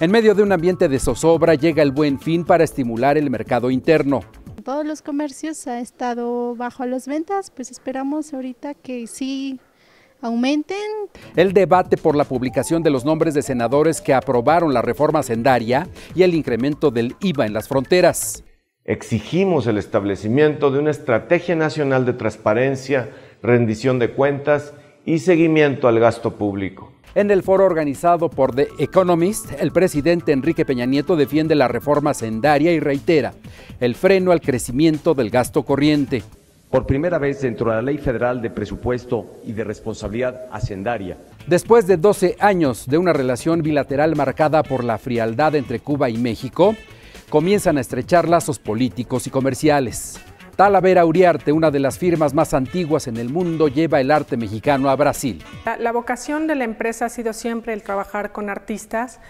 En medio de un ambiente de zozobra llega el buen fin para estimular el mercado interno. Todos los comercios han estado bajo las ventas, pues esperamos ahorita que sí aumenten. El debate por la publicación de los nombres de senadores que aprobaron la reforma sendaria y el incremento del IVA en las fronteras. Exigimos el establecimiento de una estrategia nacional de transparencia, rendición de cuentas y seguimiento al gasto público. En el foro organizado por The Economist, el presidente Enrique Peña Nieto defiende la reforma hacendaria y reitera el freno al crecimiento del gasto corriente. Por primera vez dentro de la Ley Federal de Presupuesto y de Responsabilidad Hacendaria. Después de 12 años de una relación bilateral marcada por la frialdad entre Cuba y México, comienzan a estrechar lazos políticos y comerciales. Talavera Uriarte, una de las firmas más antiguas en el mundo, lleva el arte mexicano a Brasil. la vocación de la empresa ha sido siempre el trabajar con artistas.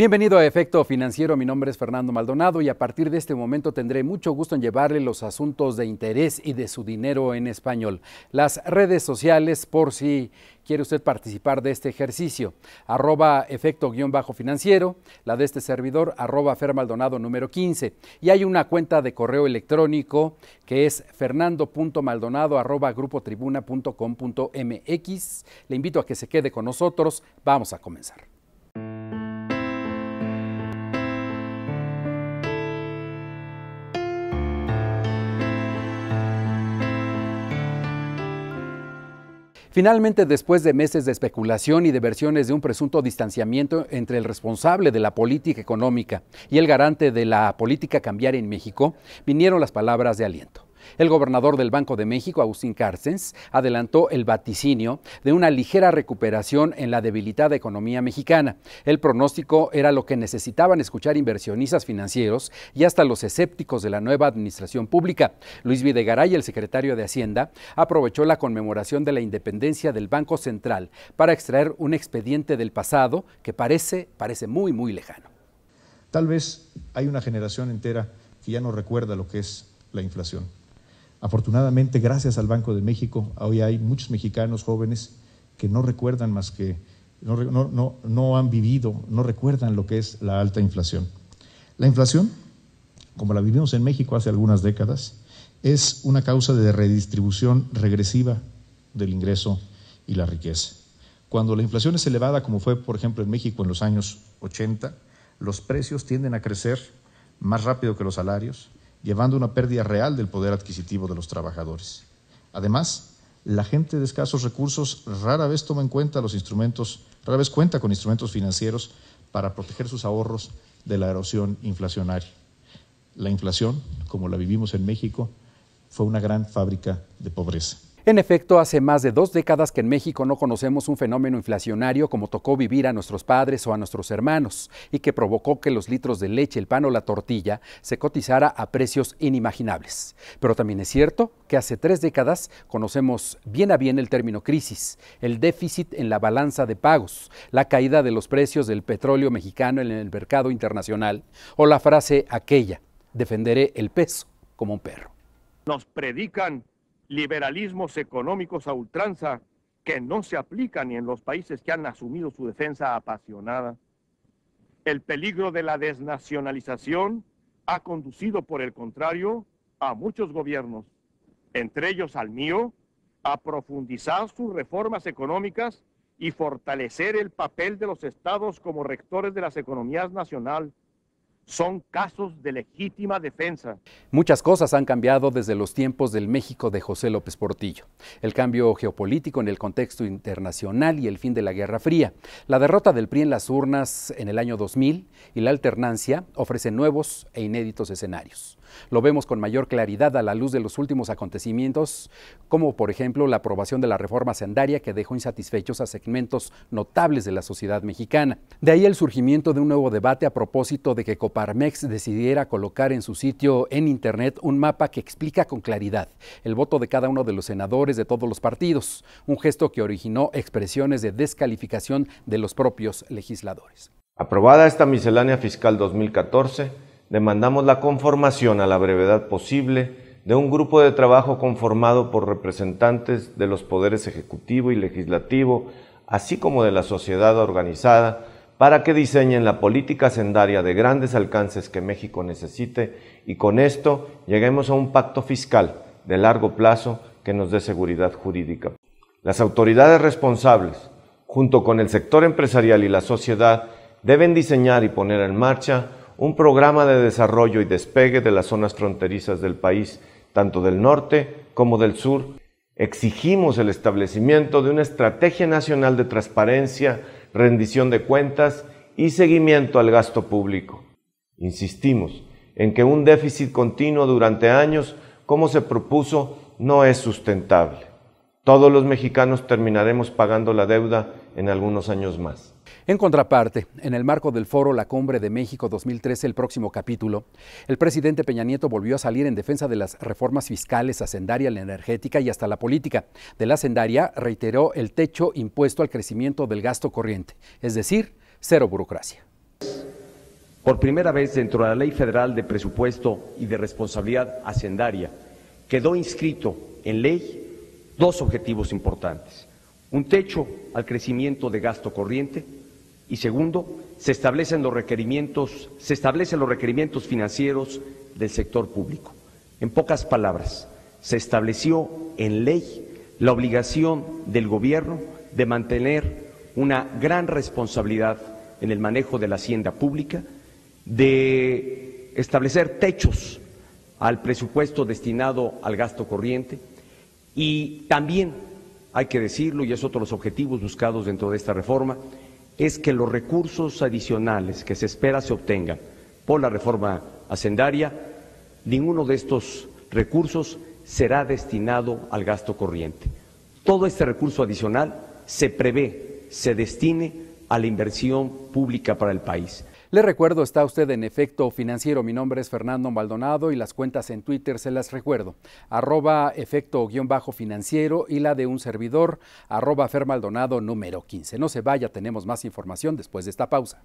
Bienvenido a Efecto Financiero, mi nombre es Fernando Maldonado y a partir de este momento tendré mucho gusto en llevarle los asuntos de interés y de su dinero en español. Las redes sociales por si quiere usted participar de este ejercicio, arroba efecto-financiero, la de este servidor, arroba fermaldonado número 15. Y hay una cuenta de correo electrónico que es fernando.maldonado Le invito a que se quede con nosotros, vamos a comenzar. Finalmente, después de meses de especulación y de versiones de un presunto distanciamiento entre el responsable de la política económica y el garante de la política cambiar en México, vinieron las palabras de aliento. El gobernador del Banco de México, Agustín Carstens, adelantó el vaticinio de una ligera recuperación en la debilitada economía mexicana. El pronóstico era lo que necesitaban escuchar inversionistas financieros y hasta los escépticos de la nueva administración pública. Luis Videgaray, el secretario de Hacienda, aprovechó la conmemoración de la independencia del Banco Central para extraer un expediente del pasado que parece, parece muy, muy lejano. Tal vez hay una generación entera que ya no recuerda lo que es la inflación. Afortunadamente, gracias al Banco de México, hoy hay muchos mexicanos jóvenes que no recuerdan más que, no, han vivido, no recuerdan lo que es la alta inflación. La inflación, como la vivimos en México hace algunas décadas, es una causa de redistribución regresiva del ingreso y la riqueza. Cuando la inflación es elevada, como fue por ejemplo en México en los años 80, los precios tienden a crecer más rápido que los salarios, llevando una pérdida real del poder adquisitivo de los trabajadores. Además, la gente de escasos recursos rara vez toma en cuenta los instrumentos, rara vez cuenta con instrumentos financieros para proteger sus ahorros de la erosión inflacionaria. La inflación, como la vivimos en México, fue una gran fábrica de pobreza. En efecto, hace más de dos décadas que en México no conocemos un fenómeno inflacionario como tocó vivir a nuestros padres o a nuestros hermanos y que provocó que los litros de leche, el pan o la tortilla se cotizara a precios inimaginables. Pero también es cierto que hace tres décadas conocemos bien a bien el término crisis, el déficit en la balanza de pagos, la caída de los precios del petróleo mexicano en el mercado internacional o la frase aquella, defenderé el peso como un perro. Nos predican liberalismos económicos a ultranza que no se aplican ni en los países que han asumido su defensa apasionada. El peligro de la desnacionalización ha conducido, por el contrario, a muchos gobiernos, entre ellos al mío, a profundizar sus reformas económicas y fortalecer el papel de los estados como rectores de las economías nacionales son casos de legítima defensa. Muchas cosas han cambiado desde los tiempos del México de José López Portillo. El cambio geopolítico en el contexto internacional y el fin de la Guerra Fría. La derrota del PRI en las urnas en el año 2000 y la alternancia ofrecen nuevos e inéditos escenarios. Lo vemos con mayor claridad a la luz de los últimos acontecimientos, como por ejemplo la aprobación de la reforma sendaria que dejó insatisfechos a segmentos notables de la sociedad mexicana. De ahí el surgimiento de un nuevo debate a propósito de que Coparmex decidiera colocar en su sitio en Internet un mapa que explica con claridad el voto de cada uno de los senadores de todos los partidos, un gesto que originó expresiones de descalificación de los propios legisladores. Aprobada esta miscelánea fiscal 2014, demandamos la conformación a la brevedad posible de un grupo de trabajo conformado por representantes de los poderes ejecutivo y legislativo, así como de la sociedad organizada, para que diseñen la política sendaria de grandes alcances que México necesite y con esto lleguemos a un pacto fiscal de largo plazo que nos dé seguridad jurídica. Las autoridades responsables, junto con el sector empresarial y la sociedad, deben diseñar y poner en marcha un programa de desarrollo y despegue de las zonas fronterizas del país, tanto del norte como del sur. Exigimos el establecimiento de una estrategia nacional de transparencia, rendición de cuentas y seguimiento al gasto público. Insistimos en que un déficit continuo durante años, como se propuso, no es sustentable. Todos los mexicanos terminaremos pagando la deuda en algunos años más. En contraparte, en el marco del foro La Cumbre de México 2013, el próximo capítulo, el presidente Peña Nieto volvió a salir en defensa de las reformas fiscales, hacendaria, la energética y hasta la política. De la hacendaria reiteró el techo impuesto al crecimiento del gasto corriente, es decir, cero burocracia. Por primera vez dentro de la Ley Federal de Presupuesto y de Responsabilidad Hacendaria, quedó inscrito en ley dos objetivos importantes. Un techo al crecimiento de gasto corriente y segundo, se establecen los requerimientos, financieros del sector público. En pocas palabras, se estableció en ley la obligación del gobierno de mantener una gran responsabilidad en el manejo de la hacienda pública, de establecer techos al presupuesto destinado al gasto corriente y también, hay que decirlo, y es otro de los objetivos buscados dentro de esta reforma, es que los recursos adicionales que se espera se obtengan por la reforma hacendaria, ninguno de estos recursos será destinado al gasto corriente. Todo este recurso adicional se prevé, se destine a la inversión pública para el país. Le recuerdo, está usted en efecto financiero. Mi nombre es Fernando Maldonado y las cuentas en Twitter se las recuerdo. Arroba efecto-financiero y la de un servidor, arroba Fer número 15. No se vaya, tenemos más información después de esta pausa.